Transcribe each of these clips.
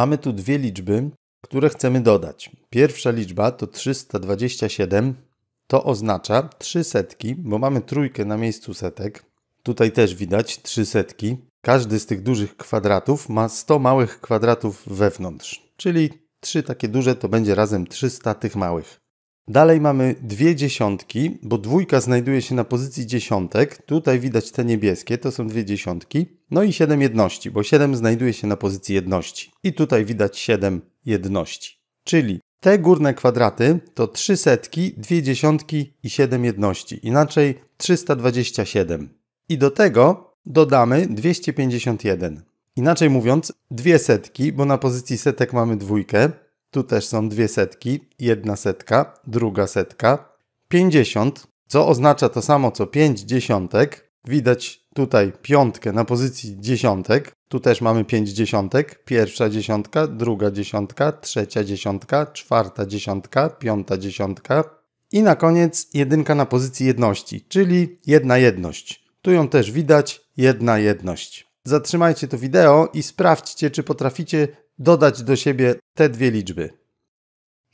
Mamy tu dwie liczby, które chcemy dodać. Pierwsza liczba to 327. To oznacza trzy setki, bo mamy trójkę na miejscu setek. Tutaj też widać trzy setki. Każdy z tych dużych kwadratów ma 100 małych kwadratów wewnątrz, czyli trzy takie duże to będzie razem 300 tych małych. Dalej mamy dwie dziesiątki, bo dwójka znajduje się na pozycji dziesiątek. Tutaj widać te niebieskie, to są dwie dziesiątki. No i siedem jedności, bo siedem znajduje się na pozycji jedności. I tutaj widać siedem jedności. Czyli te górne kwadraty to 3 setki, 2 dziesiątki i 7 jedności, inaczej 327. I do tego dodamy 251. Inaczej mówiąc, dwie setki, bo na pozycji setek mamy dwójkę, tu też są dwie setki, jedna setka, druga setka, 50, co oznacza to samo co 5 dziesiątek. Widać tutaj piątkę na pozycji dziesiątek. Tu też mamy 5 dziesiątek. Pierwsza dziesiątka, druga dziesiątka, trzecia dziesiątka, czwarta dziesiątka, piąta dziesiątka. I na koniec jedynka na pozycji jedności, czyli jedna jedność. Tu ją też widać, jedna jedność. Zatrzymajcie to wideo i sprawdźcie, czy potraficie dodać do siebie te dwie liczby.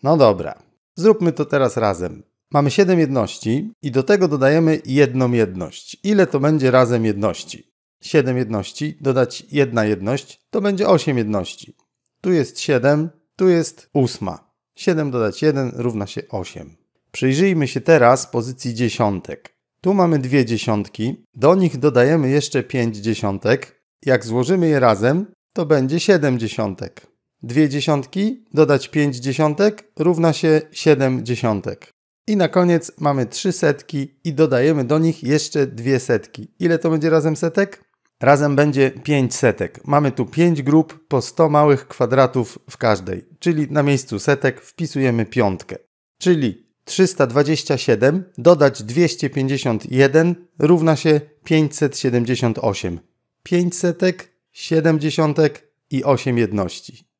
No dobra, zróbmy to teraz razem. Mamy 7 jedności i do tego dodajemy jedną jedność. Ile to będzie razem jedności? 7 jedności dodać jedna jedność to będzie 8 jedności. Tu jest 7, tu jest 8. 7 dodać 1 równa się 8. Przyjrzyjmy się teraz pozycji dziesiątek. Tu mamy dwie dziesiątki, do nich dodajemy jeszcze 5 dziesiątek. Jak złożymy je razem, to będzie 7 dziesiątek. Dwie dziesiątki dodać 5 dziesiątek równa się 7 dziesiątek. I na koniec mamy 3 setki i dodajemy do nich jeszcze 2 setki. Ile to będzie razem setek? Razem będzie 5 setek. Mamy tu 5 grup po 100 małych kwadratów w każdej, czyli na miejscu setek wpisujemy piątkę. Czyli 327 dodać 251 równa się 578. 5 setek dziesiątek i osiem jedności.